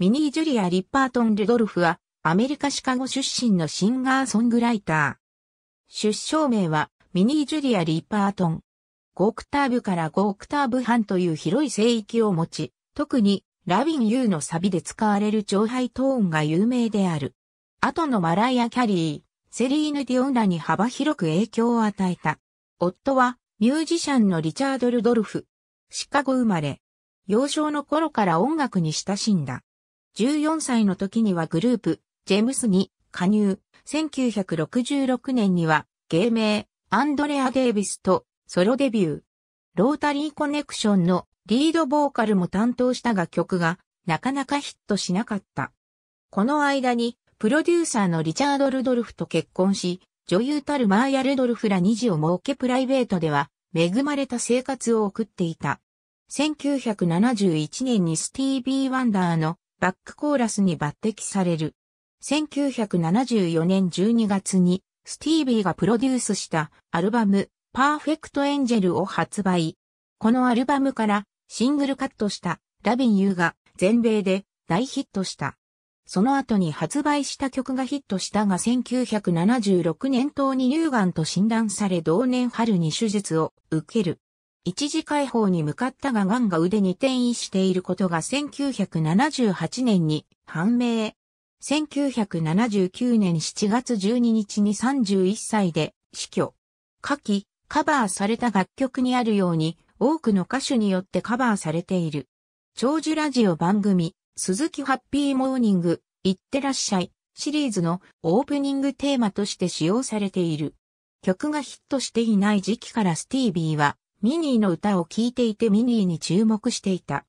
ミニー・ジュリア・リッパートン・ルドルフは、アメリカ・シカゴ出身のシンガーソングライター。出生名は、ミニー・ジュリア・リッパートン。5オクターブから5オクターブ半という広い聖域を持ち、特に、ラビン・ユーのサビで使われる長杯トーンが有名である。後のマライア・キャリー、セリーヌ・ディオンらに幅広く影響を与えた。夫は、ミュージシャンのリチャード・ルドルフ。シカゴ生まれ。幼少の頃から音楽に親しんだ。14歳の時にはグループ、ジェムスに加入。1966年には、芸名、アンドレア・デイビスとソロデビュー。ロータリーコネクションのリードボーカルも担当したが曲がなかなかヒットしなかった。この間にプロデューサーのリチャード・ルドルフと結婚し、女優たるマーヤ・ルドルフら二児を設けプライベートでは恵まれた生活を送っていた。1971年にスティービー・ワンダーのバックコーラスに抜擢される。1974年12月にスティービーがプロデュースしたアルバムパーフェクトエンジェルを発売。このアルバムからシングルカットしたラビン・ユーが全米で大ヒットした。その後に発売した曲がヒットしたが1976年頭に乳がんと診断され同年春に手術を受ける。一時解放に向かったがガンが腕に転移していることが1978年に判明。1979年7月12日に31歳で死去。下記、カバーされた楽曲にあるように多くの歌手によってカバーされている。長寿ラジオ番組、鈴木ハッピーモーニング、いってらっしゃいシリーズのオープニングテーマとして使用されている。曲がヒットしていない時期からスティービーはミニーの歌を聴いていてミニーに注目していた。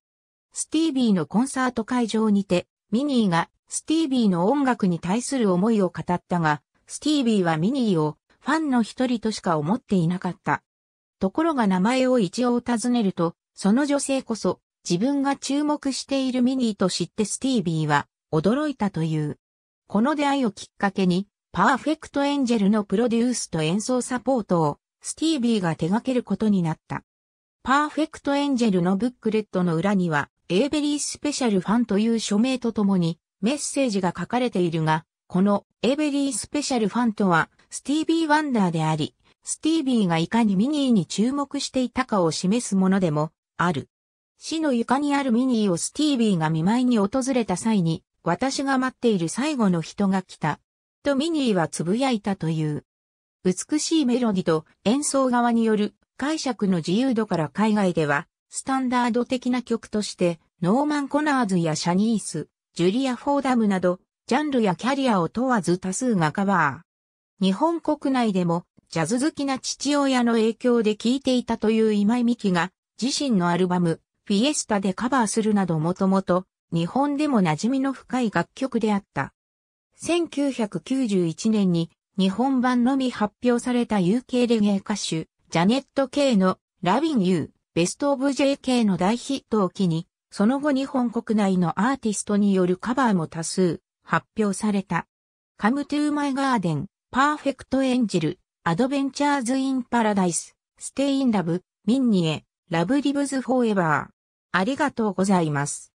スティービーのコンサート会場にて、ミニーがスティービーの音楽に対する思いを語ったが、スティービーはミニーをファンの一人としか思っていなかった。ところが名前を一応尋ねると、その女性こそ自分が注目しているミニーと知ってスティービーは驚いたという。この出会いをきっかけに、パーフェクトエンジェルのプロデュースと演奏サポートをスティービーが手掛けることになった。パーフェクトエンジェルのブックレットの裏には、エーベリースペシャルファンという署名とともにメッセージが書かれているが、このエーベリースペシャルファンとは、スティービー・ワンダーであり、スティービーがいかにミニーに注目していたかを示すものでも、ある。死の床にあるミニーをスティービーが見舞いに訪れた際に、私が待っている最後の人が来た。とミニーはつぶやいたという。美しいメロディと演奏側による解釈の自由度から海外では、スタンダード的な曲として、ノーマン・コナーズやシャニース、ジュリア・フォーダムなど、ジャンルやキャリアを問わず多数がカバー。日本国内でも、ジャズ好きな父親の影響で聴いていたという今井美希が、自身のアルバム、フィエスタでカバーするなどもともと、日本でも馴染みの深い楽曲であった。1991年に日本版のみ発表された UK レゲエ歌手、ジャネット・ケイのラビン・ユー、ベスト・オブ・ JK の大ヒットを機に、その後日本国内のアーティストによるカバーも多数発表された。Come to my garden, perfect angel, adventures in paradise, stay in love, Minnie, Love Lives Forever. ありがとうございます。